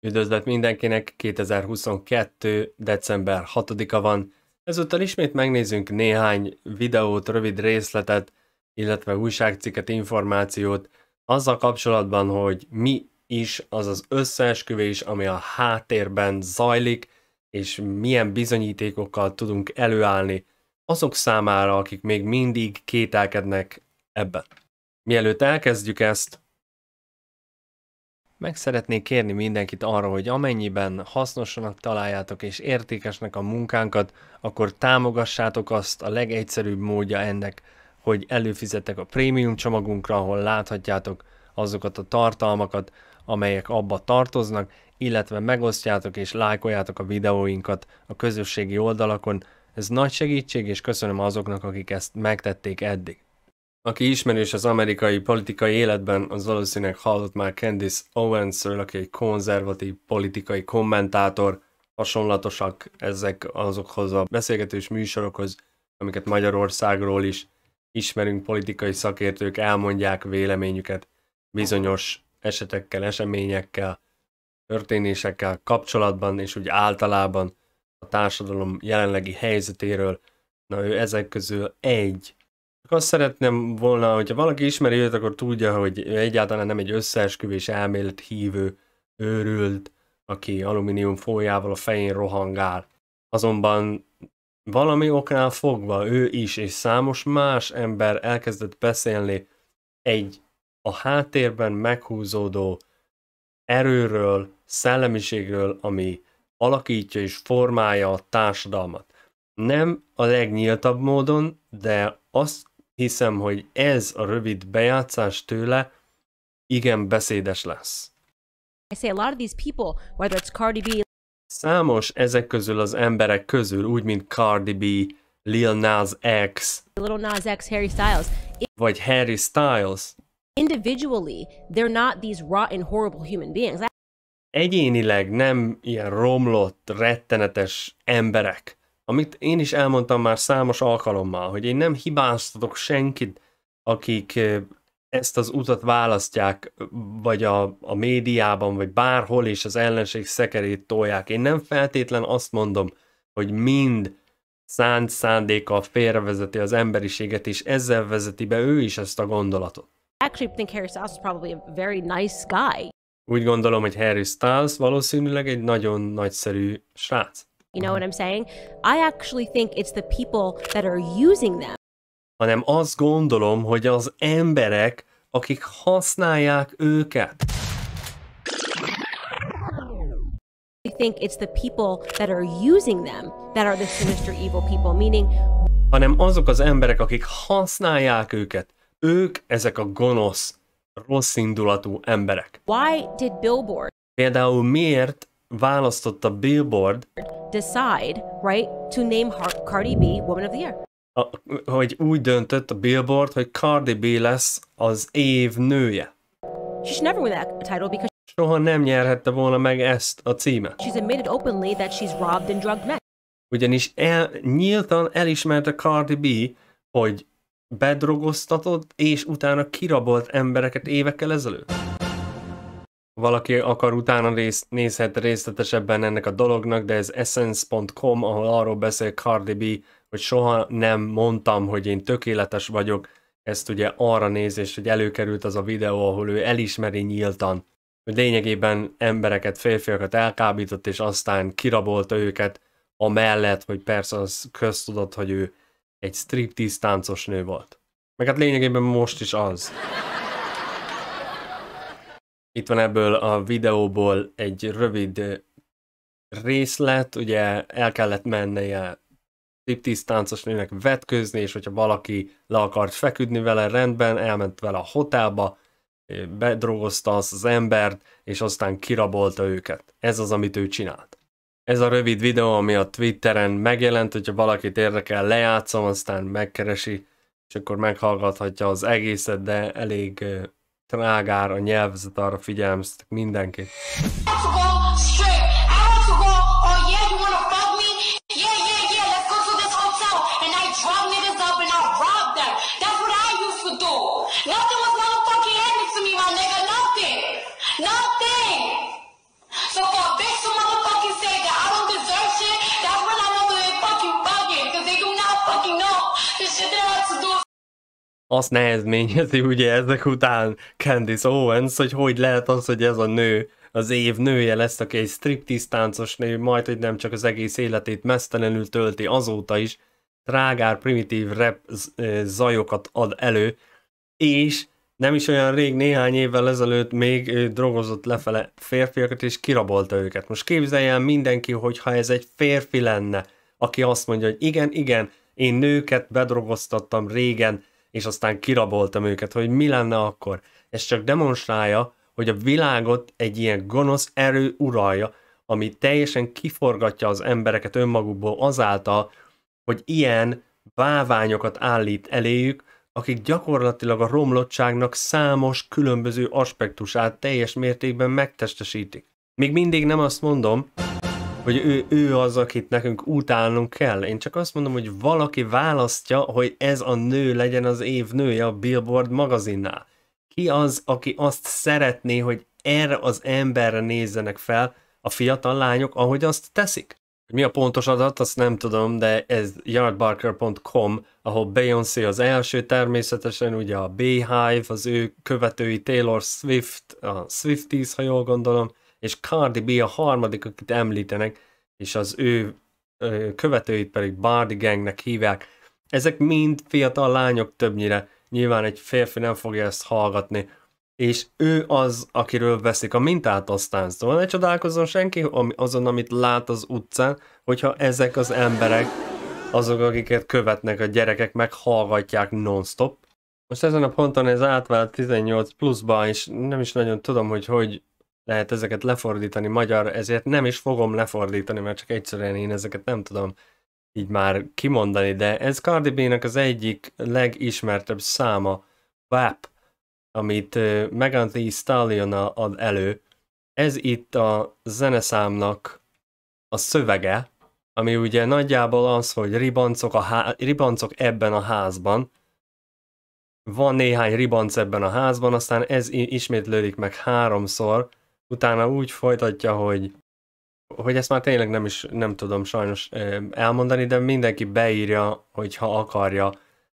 Üdvözlet mindenkinek, 2022. december 6-a van. Ezúttal ismét megnézünk néhány videót, rövid részletet, illetve újságcikket, információt azzal kapcsolatban, hogy mi is az az összeesküvés, ami a háttérben zajlik, és milyen bizonyítékokkal tudunk előállni azok számára, akik még mindig kételkednek ebben. Mielőtt elkezdjük ezt, meg szeretnék kérni mindenkit arra, hogy amennyiben hasznosanak találjátok és értékesnek a munkánkat, akkor támogassátok azt a legegyszerűbb módja ennek, hogy előfizetek a prémium csomagunkra, ahol láthatjátok azokat a tartalmakat, amelyek abba tartoznak, illetve megosztjátok és lájkoljátok a videóinkat a közösségi oldalakon. Ez nagy segítség, és köszönöm azoknak, akik ezt megtették eddig. Aki ismerős az amerikai politikai életben, az valószínűleg hallott már Candice owens aki egy konzervatív politikai kommentátor, hasonlatosak ezek azokhoz a beszélgetős műsorokhoz, amiket Magyarországról is ismerünk, politikai szakértők elmondják véleményüket bizonyos esetekkel, eseményekkel, történésekkel kapcsolatban, és úgy általában a társadalom jelenlegi helyzetéről. Na ő ezek közül egy csak azt szeretném volna, hogyha valaki ismeri őt, akkor tudja, hogy ő egyáltalán nem egy összeesküvés elmélet hívő őrült, aki alumínium fóliával a fején rohangál. Azonban valami oknál fogva ő is és számos más ember elkezdett beszélni egy a háttérben meghúzódó erőről, szellemiségről, ami alakítja és formálja a társadalmat. Nem a legnyíltabb módon, de azt hiszem, hogy ez a rövid bejátszás tőle igen beszédes lesz. I say a lot of these people, whether it's Cardi B, Számos ezek közül az emberek közül, úgy mint Cardi B, Lil Nas X, Little Nas X, Harry Styles, vagy Harry Styles, individually, they're not these rotten, horrible human beings. Egyénileg nem ilyen romlott, rettenetes emberek amit én is elmondtam már számos alkalommal, hogy én nem hibáztatok senkit, akik ezt az utat választják, vagy a, a médiában, vagy bárhol is az ellenség szekerét tolják. Én nem feltétlen azt mondom, hogy mind szánt szándéka félrevezeti az emberiséget, és ezzel vezeti be ő is ezt a gondolatot. think Harry a very nice guy. Úgy gondolom, hogy Harry Styles valószínűleg egy nagyon nagyszerű srác. You know uh-huh. what I'm saying? I actually think it's the people that are using them. Hanem azt gondolom, hogy az emberek, akik használják őket. I think it's the people that are using them that are the sinister evil people, meaning hanem azok az emberek, akik használják őket. Ők ezek a gonosz, rosszindulatú emberek. Why did Billboard? Például miért választott a Billboard decide, right, to name Har Cardi B Woman of the Year. A, hogy úgy döntött a Billboard, hogy Cardi B lesz az év nője. She's never win that title because Soha nem nyerhette volna meg ezt a címet. She's admitted openly that she's robbed and drugged men. Ugyanis el, nyíltan elismerte Cardi B, hogy bedrogoztatott és utána kirabolt embereket évekkel ezelőtt valaki akar utána rész, nézhet részletesebben ennek a dolognak, de ez essence.com, ahol arról beszél Cardi B, hogy soha nem mondtam, hogy én tökéletes vagyok, ezt ugye arra nézés, hogy előkerült az a videó, ahol ő elismeri nyíltan, hogy lényegében embereket, férfiakat elkábított, és aztán kirabolta őket, amellett, hogy persze az köztudott, hogy ő egy striptease táncos nő volt. Meg hát lényegében most is az. Itt van ebből a videóból egy rövid részlet, ugye el kellett mennie striptease táncos nőnek vetkőzni, és hogyha valaki le akart feküdni vele, rendben, elment vele a hotelba, bedrogozta azt az embert, és aztán kirabolta őket. Ez az, amit ő csinált. Ez a rövid videó, ami a Twitteren megjelent, hogyha valakit érdekel, lejátszom, aztán megkeresi, és akkor meghallgathatja az egészet, de elég a nyelvzet arra figyelmeztek mindenkit. azt nehezményezi ugye ezek után Candice Owens, hogy hogy lehet az, hogy ez a nő az év nője lesz, aki egy striptease táncos nő, majd hogy nem csak az egész életét mesztelenül tölti azóta is, trágár primitív rap zajokat ad elő, és nem is olyan rég, néhány évvel ezelőtt még drogozott lefele férfiakat, és kirabolta őket. Most képzelje el mindenki, hogyha ez egy férfi lenne, aki azt mondja, hogy igen, igen, én nőket bedrogoztattam régen, és aztán kiraboltam őket, hogy mi lenne akkor. Ez csak demonstrálja, hogy a világot egy ilyen gonosz erő uralja, ami teljesen kiforgatja az embereket önmagukból azáltal, hogy ilyen báványokat állít eléjük, akik gyakorlatilag a romlottságnak számos különböző aspektusát teljes mértékben megtestesítik. Még mindig nem azt mondom, hogy ő, ő az, akit nekünk utálnunk kell. Én csak azt mondom, hogy valaki választja, hogy ez a nő legyen az év nője a Billboard magazinnál. Ki az, aki azt szeretné, hogy erre az emberre nézzenek fel a fiatal lányok, ahogy azt teszik? Mi a pontos adat, azt nem tudom, de ez yardbarker.com, ahol Beyoncé az első, természetesen ugye a Beehive, az ő követői Taylor Swift, a Swifties, ha jól gondolom, és Cardi B a harmadik, akit említenek, és az ő követőit pedig Bardi Gangnek hívják. Ezek mind fiatal lányok többnyire, nyilván egy férfi nem fogja ezt hallgatni, és ő az, akiről veszik a mintát aztán. Szóval ne csodálkozzon senki azon, amit lát az utcán, hogyha ezek az emberek, azok, akiket követnek a gyerekek, meghallgatják non-stop. Most ezen a ponton ez átvált 18 pluszba, és nem is nagyon tudom, hogy hogy lehet ezeket lefordítani magyar, ezért nem is fogom lefordítani, mert csak egyszerűen én ezeket nem tudom így már kimondani, de ez Cardi B-nek az egyik legismertebb száma, WAP, amit Megan Thee stallion ad elő. Ez itt a zeneszámnak a szövege, ami ugye nagyjából az, hogy ribancok, a há- ribancok ebben a házban, van néhány ribanc ebben a házban, aztán ez ismétlődik meg háromszor, utána úgy folytatja, hogy hogy ezt már tényleg nem is nem tudom sajnos elmondani, de mindenki beírja, hogy ha akarja,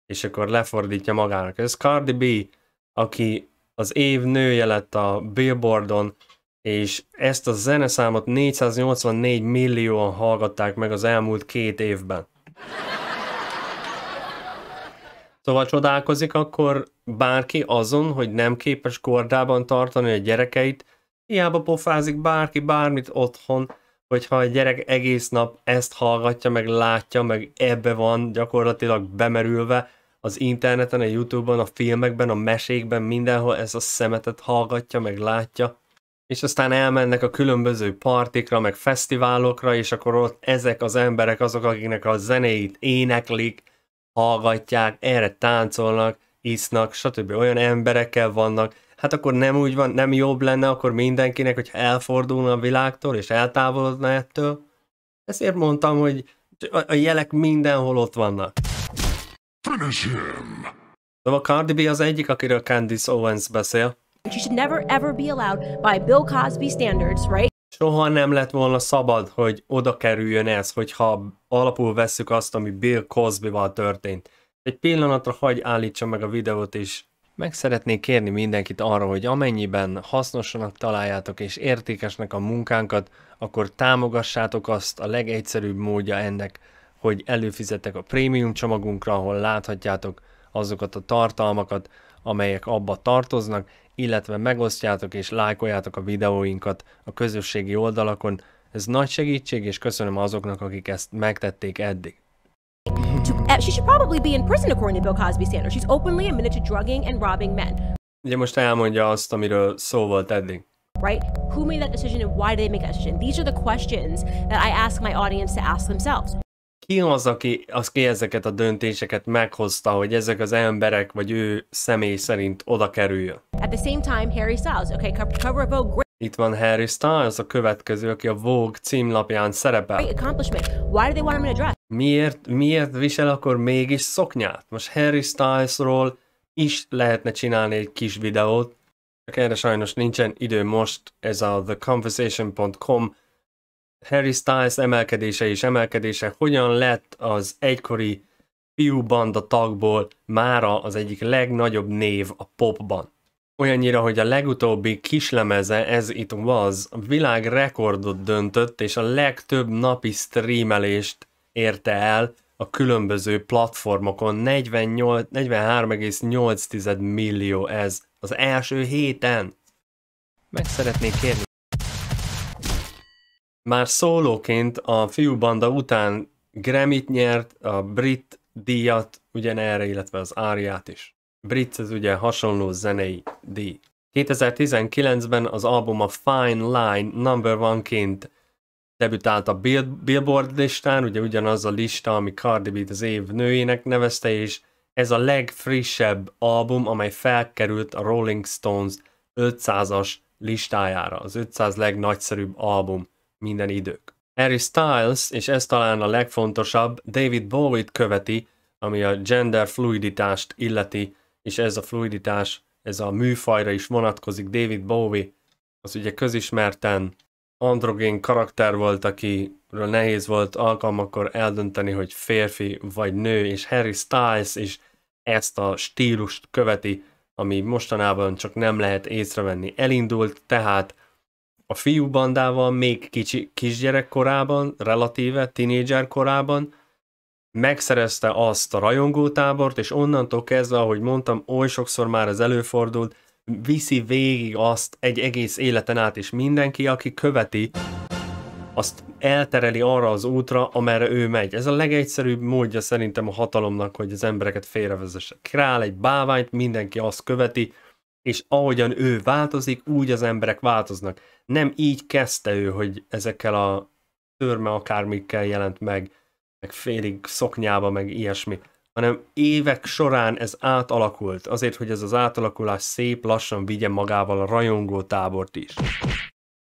és akkor lefordítja magának. Ez Cardi B, aki az év nője lett a Billboardon, és ezt a zeneszámot 484 millióan hallgatták meg az elmúlt két évben. Szóval csodálkozik akkor bárki azon, hogy nem képes kordában tartani a gyerekeit, Hiába pofázik bárki bármit otthon, hogyha a gyerek egész nap ezt hallgatja, meg látja, meg ebbe van gyakorlatilag bemerülve az interneten, a Youtube-on, a filmekben, a mesékben, mindenhol ezt a szemetet hallgatja, meg látja, és aztán elmennek a különböző partikra, meg fesztiválokra, és akkor ott ezek az emberek azok, akiknek a zenéit éneklik, hallgatják, erre táncolnak, isznak, stb. Olyan emberekkel vannak, hát akkor nem úgy van, nem jobb lenne akkor mindenkinek, hogy elfordulna a világtól, és eltávolodna ettől. Ezért mondtam, hogy a jelek mindenhol ott vannak. Finish him. Szóval Cardi B az egyik, akiről Candice Owens beszél. You should never ever be allowed by Bill Cosby standards, right? Soha nem lett volna szabad, hogy oda kerüljön ez, hogyha alapul vesszük azt, ami Bill Cosby-val történt. Egy pillanatra hagyj állítsa meg a videót is, meg szeretnék kérni mindenkit arra, hogy amennyiben hasznosanak találjátok és értékesnek a munkánkat, akkor támogassátok azt a legegyszerűbb módja ennek, hogy előfizetek a prémium csomagunkra, ahol láthatjátok azokat a tartalmakat, amelyek abba tartoznak, illetve megosztjátok és lájkoljátok a videóinkat a közösségi oldalakon. Ez nagy segítség, és köszönöm azoknak, akik ezt megtették eddig. To, uh, she should probably be in prison according to Bill Cosby standards. She's openly admitted to drugging and robbing men. Ugye most elmondja azt, amiről szó volt eddig. Right? Who made that decision and why did they make that decision? These are the questions that I ask my audience to ask themselves. Ki az, aki, az ki ezeket a döntéseket meghozta, hogy ezek az emberek vagy ő személy szerint oda kerüljön? At the same time, Harry Styles, okay, cover, cover a vote, itt van Harry Styles, a következő, aki a Vogue címlapján szerepel. Miért, miért visel akkor mégis szoknyát? Most Harry Stylesról is lehetne csinálni egy kis videót, csak erre sajnos nincsen idő most, ez a theconversation.com Harry Styles emelkedése és emelkedése, hogyan lett az egykori fiú banda tagból mára az egyik legnagyobb név a popban. Olyannyira, hogy a legutóbbi kislemeze, ez itt was világrekordot döntött, és a legtöbb napi streamelést érte el a különböző platformokon. 43,8 millió ez az első héten. Meg szeretnék kérni. Már szólóként a banda után Grammy-t nyert, a brit díjat ugyanerre, illetve az áriát is brit, ez ugye hasonló zenei díj. 2019-ben az album a Fine Line number one-ként debütált a Billboard listán, ugye ugyanaz a lista, ami Cardi B-t az év nőjének nevezte, és ez a legfrissebb album, amely felkerült a Rolling Stones 500-as listájára, az 500 legnagyszerűbb album minden idők. Harry Styles, és ez talán a legfontosabb, David Bowie-t követi, ami a gender fluiditást illeti és ez a fluiditás, ez a műfajra is vonatkozik. David Bowie az ugye közismerten androgén karakter volt, akiről nehéz volt alkalmakor eldönteni, hogy férfi vagy nő, és Harry Styles is ezt a stílust követi, ami mostanában csak nem lehet észrevenni. Elindult tehát a fiú bandával még kicsi, kisgyerek korában, relatíve, tinédzser korában, megszerezte azt a rajongótábort, és onnantól kezdve, ahogy mondtam, oly sokszor már az előfordult, viszi végig azt egy egész életen át, és mindenki, aki követi, azt eltereli arra az útra, amerre ő megy. Ez a legegyszerűbb módja szerintem a hatalomnak, hogy az embereket félrevezesse. Král egy báványt, mindenki azt követi, és ahogyan ő változik, úgy az emberek változnak. Nem így kezdte ő, hogy ezekkel a törme akármikkel jelent meg, meg félig szoknyába, meg ilyesmi, hanem évek során ez átalakult, azért, hogy ez az átalakulás szép lassan vigye magával a rajongó tábort is.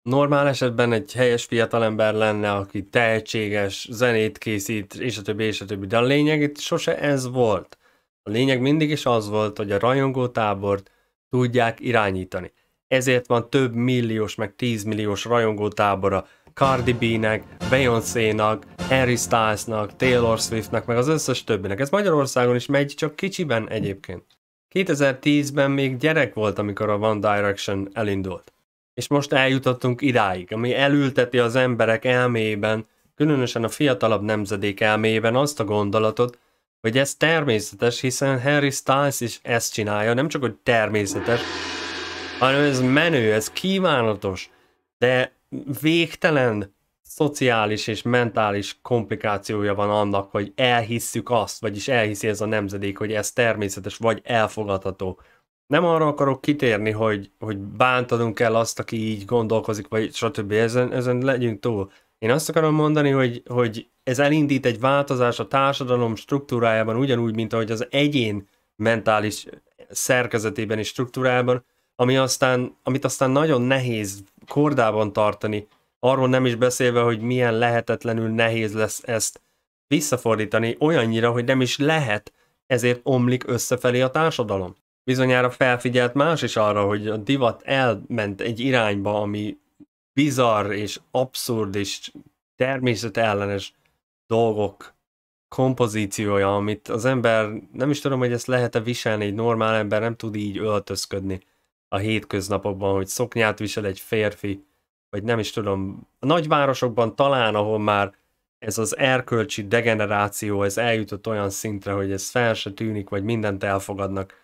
Normál esetben egy helyes fiatalember lenne, aki tehetséges, zenét készít, és a többi, és a többi, de a lényeg itt sose ez volt. A lényeg mindig is az volt, hogy a rajongó tábort tudják irányítani. Ezért van több milliós, meg tízmilliós rajongó tábora Cardi B-nek, Beyoncé-nak, Harry Stylesnak, Taylor Swiftnek, meg az összes többinek. Ez Magyarországon is megy, csak kicsiben egyébként. 2010-ben még gyerek volt, amikor a One Direction elindult. És most eljutottunk idáig, ami elülteti az emberek elméjében, különösen a fiatalabb nemzedék elméjében azt a gondolatot, hogy ez természetes, hiszen Harry Styles is ezt csinálja, nem csak, hogy természetes, hanem ez menő, ez kívánatos, de végtelen szociális és mentális komplikációja van annak, hogy elhisszük azt, vagyis elhiszi ez a nemzedék, hogy ez természetes vagy elfogadható. Nem arra akarok kitérni, hogy, hogy bántanunk kell azt, aki így gondolkozik, vagy stb. Ezen, ezen legyünk túl. Én azt akarom mondani, hogy, hogy ez elindít egy változás a társadalom struktúrájában, ugyanúgy, mint ahogy az egyén mentális szerkezetében és struktúrájában, ami aztán, amit aztán nagyon nehéz kordában tartani, Arról nem is beszélve, hogy milyen lehetetlenül nehéz lesz ezt visszafordítani, olyannyira, hogy nem is lehet, ezért omlik összefelé a társadalom. Bizonyára felfigyelt más is arra, hogy a divat elment egy irányba, ami bizarr és abszurd és természetellenes dolgok kompozíciója, amit az ember, nem is tudom, hogy ezt lehet-e viselni, egy normál ember nem tud így öltözködni a hétköznapokban, hogy szoknyát visel egy férfi, vagy nem is tudom, a nagyvárosokban talán, ahol már ez az erkölcsi degeneráció, ez eljutott olyan szintre, hogy ez fel se tűnik, vagy mindent elfogadnak.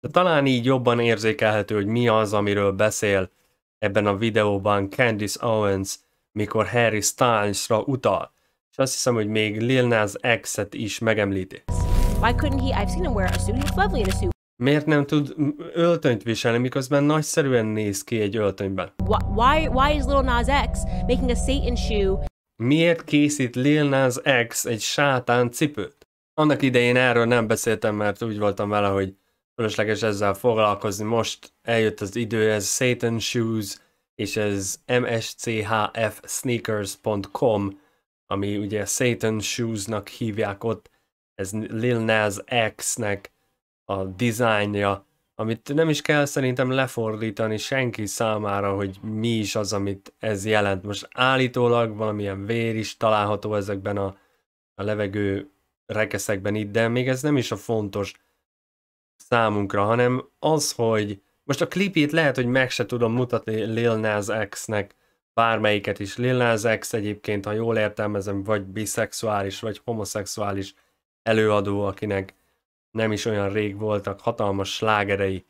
De talán így jobban érzékelhető, hogy mi az, amiről beszél ebben a videóban Candice Owens, mikor Harry Stylesra utal. És azt hiszem, hogy még Lil Nas X-et is megemlíti. Why couldn't he? I've seen him wear a suit. He's lovely in a suit. Miért nem tud öltönyt viselni, miközben nagyszerűen néz ki egy öltönyben? Why, why is Lil Nas X making a Satan shoe? Miért készít Lil Nas X egy sátán cipőt? Annak idején erről nem beszéltem, mert úgy voltam vele, hogy fölösleges ezzel foglalkozni. Most eljött az idő, ez Satan Shoes, és ez mschfsneakers.com, ami ugye Satan Shoes-nak hívják ott, ez Lil Nas X-nek a dizájnja, amit nem is kell szerintem lefordítani senki számára, hogy mi is az, amit ez jelent. Most állítólag valamilyen vér is található ezekben a, a levegő rekeszekben itt, de még ez nem is a fontos számunkra, hanem az, hogy most a klipét lehet, hogy meg se tudom mutatni Lil Nas X-nek, bármelyiket is. Lil Nas X egyébként, ha jól értelmezem, vagy biszexuális, vagy homoszexuális előadó, akinek nem is olyan rég voltak hatalmas slágerei.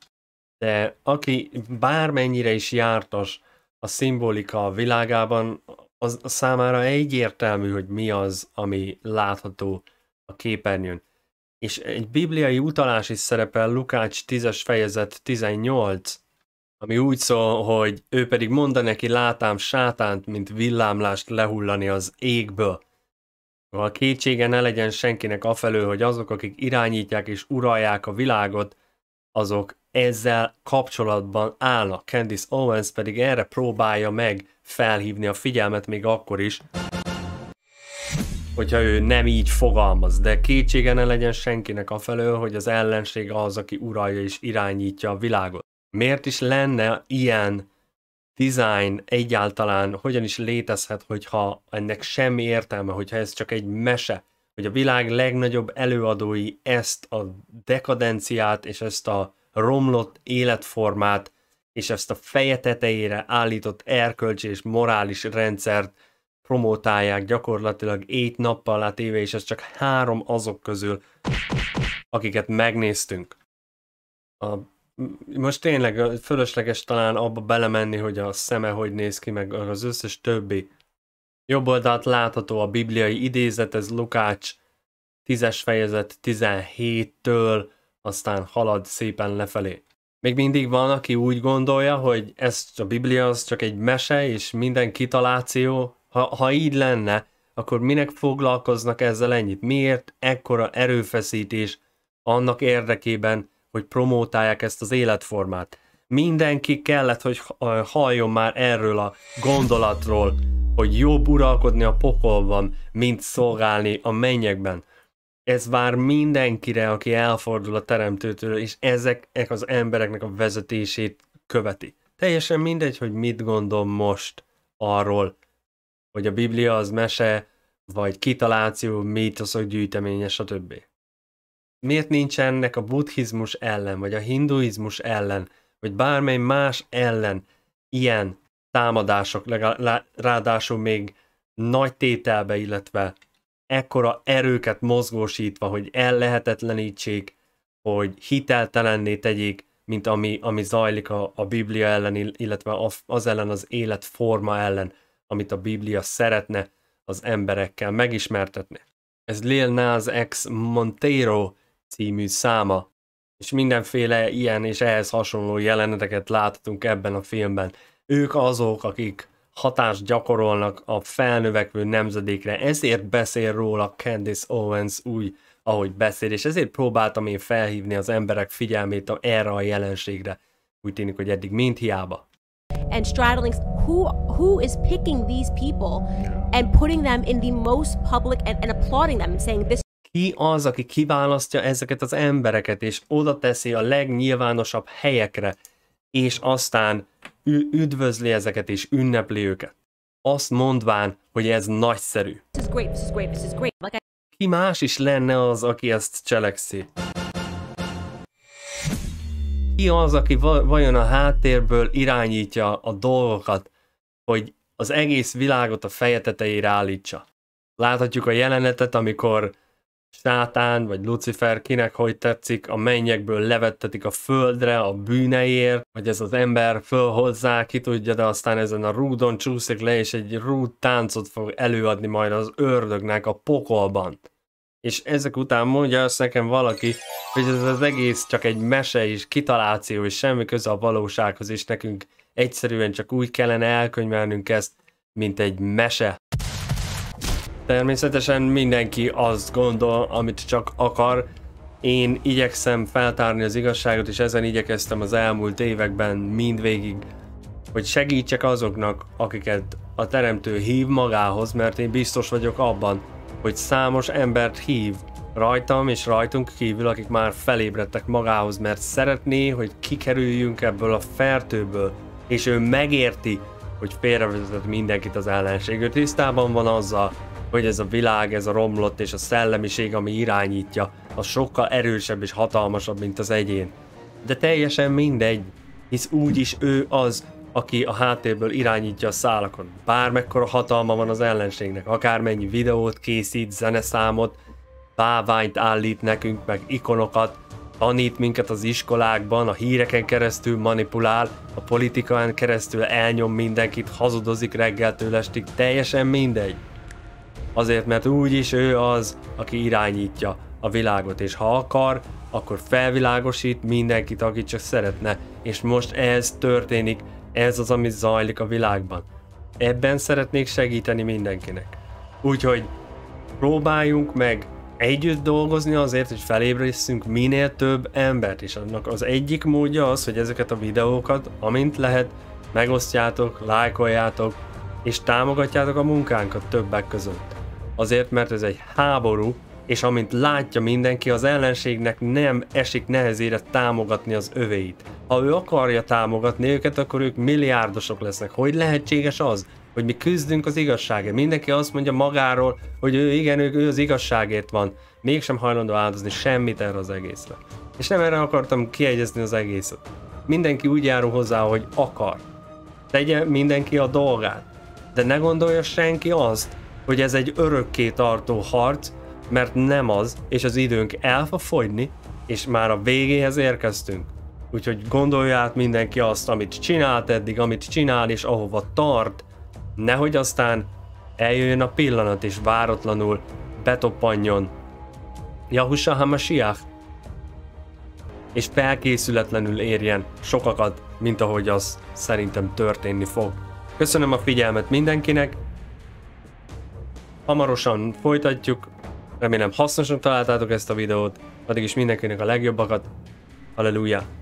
De aki bármennyire is jártas a szimbolika világában, az számára egyértelmű, hogy mi az, ami látható a képernyőn. És egy bibliai utalás is szerepel Lukács 10-es fejezet 18, ami úgy szól, hogy ő pedig mondta neki látám sátánt, mint villámlást lehullani az égből. A kétsége ne legyen senkinek afelől, hogy azok, akik irányítják és uralják a világot, azok ezzel kapcsolatban állnak. Candice Owens pedig erre próbálja meg felhívni a figyelmet még akkor is, hogyha ő nem így fogalmaz, de kétsége ne legyen senkinek afelől, hogy az ellenség az, aki uralja és irányítja a világot. Miért is lenne ilyen design egyáltalán hogyan is létezhet, hogyha ennek semmi értelme, hogyha ez csak egy mese, hogy a világ legnagyobb előadói ezt a dekadenciát és ezt a romlott életformát és ezt a feje tetejére állított erkölcsi és morális rendszert promotálják gyakorlatilag ét nappal a tévé, és ez csak három azok közül, akiket megnéztünk. A most tényleg fölösleges talán abba belemenni, hogy a szeme hogy néz ki, meg az összes többi. Jobb oldalt látható a bibliai idézet, ez Lukács 10-es fejezet 17-től, aztán halad szépen lefelé. Még mindig van, aki úgy gondolja, hogy ez a Biblia az csak egy mese, és minden kitaláció. Ha, ha így lenne, akkor minek foglalkoznak ezzel ennyit? Miért ekkora erőfeszítés annak érdekében, hogy promótálják ezt az életformát. Mindenki kellett, hogy halljon már erről a gondolatról, hogy jobb uralkodni a pokolban, mint szolgálni a mennyekben. Ez vár mindenkire, aki elfordul a teremtőtől, és ezek az embereknek a vezetését követi. Teljesen mindegy, hogy mit gondol most arról, hogy a Biblia az mese, vagy kitaláció, mítoszok gyűjteménye, stb miért nincsenek a buddhizmus ellen, vagy a hinduizmus ellen, vagy bármely más ellen ilyen támadások, legalább, ráadásul még nagy tételbe, illetve ekkora erőket mozgósítva, hogy ellehetetlenítsék, hogy hiteltelenné tegyék, mint ami, ami zajlik a, a Biblia ellen, illetve az ellen az életforma ellen, amit a Biblia szeretne az emberekkel megismertetni. Ez Lil Nas X Montero című száma, és mindenféle ilyen és ehhez hasonló jeleneteket láthatunk ebben a filmben. Ők azok, akik hatást gyakorolnak a felnövekvő nemzedékre, ezért beszél róla Candice Owens új, ahogy beszél, és ezért próbáltam én felhívni az emberek figyelmét erre a jelenségre. Úgy tűnik, hogy eddig mind hiába. and straddling who who is picking these people and putting them in the most public and, and applauding them and saying this ki az, aki kiválasztja ezeket az embereket, és oda teszi a legnyilvánosabb helyekre, és aztán üdvözli ezeket, és ünnepli őket. Azt mondván, hogy ez nagyszerű. Ki más is lenne az, aki ezt cselekszi? Ki az, aki vajon a háttérből irányítja a dolgokat, hogy az egész világot a feje tetejére állítsa? Láthatjuk a jelenetet, amikor sátán vagy Lucifer, kinek hogy tetszik, a mennyekből levettetik a földre a bűneiért, vagy ez az ember fölhozzá, ki tudja, de aztán ezen a rúdon csúszik le, és egy rúd táncot fog előadni majd az ördögnek a pokolban. És ezek után mondja azt nekem valaki, hogy ez az egész csak egy mese és kitaláció, és semmi köze a valósághoz, és nekünk egyszerűen csak úgy kellene elkönyvelnünk ezt, mint egy mese, Természetesen mindenki azt gondol, amit csak akar. Én igyekszem feltárni az igazságot, és ezen igyekeztem az elmúlt években mindvégig, hogy segítsek azoknak, akiket a teremtő hív magához, mert én biztos vagyok abban, hogy számos embert hív rajtam és rajtunk kívül, akik már felébredtek magához, mert szeretné, hogy kikerüljünk ebből a fertőből, és ő megérti, hogy félrevezetett mindenkit az ellenség. Ő tisztában van azzal, hogy ez a világ, ez a romlott és a szellemiség, ami irányítja, az sokkal erősebb és hatalmasabb, mint az egyén. De teljesen mindegy, hisz úgyis ő az, aki a háttérből irányítja a szálakon. Bármekkora hatalma van az ellenségnek, akármennyi videót készít, zeneszámot, báványt állít nekünk, meg ikonokat, tanít minket az iskolákban, a híreken keresztül manipulál, a politikán keresztül elnyom mindenkit, hazudozik reggeltől estig, teljesen mindegy. Azért, mert úgyis ő az, aki irányítja a világot, és ha akar, akkor felvilágosít mindenkit, akit csak szeretne. És most ez történik, ez az, ami zajlik a világban. Ebben szeretnék segíteni mindenkinek. Úgyhogy próbáljunk meg együtt dolgozni azért, hogy felébresszünk minél több embert, és annak az egyik módja az, hogy ezeket a videókat, amint lehet, megosztjátok, lájkoljátok, és támogatjátok a munkánkat többek között azért mert ez egy háború, és amint látja mindenki, az ellenségnek nem esik nehezére támogatni az övéit. Ha ő akarja támogatni őket, akkor ők milliárdosok lesznek. Hogy lehetséges az, hogy mi küzdünk az igazságért? Mindenki azt mondja magáról, hogy ő igen, ő, ő az igazságért van. Mégsem hajlandó áldozni semmit erre az egészre. És nem erre akartam kiegyezni az egészet. Mindenki úgy járul hozzá, hogy akar. Tegye mindenki a dolgát. De ne gondolja senki azt, hogy ez egy örökké tartó harc, mert nem az, és az időnk el fog fogyni, és már a végéhez érkeztünk. Úgyhogy gondolja át mindenki azt, amit csinált eddig, amit csinál, és ahova tart, nehogy aztán eljöjjön a pillanat, és váratlanul betoppanjon Yahusha Hamashiach, és felkészületlenül érjen sokakat, mint ahogy az szerintem történni fog. Köszönöm a figyelmet mindenkinek, Hamarosan folytatjuk. Remélem hasznosan találtátok ezt a videót. Addig is mindenkinek a legjobbakat. Halleluja!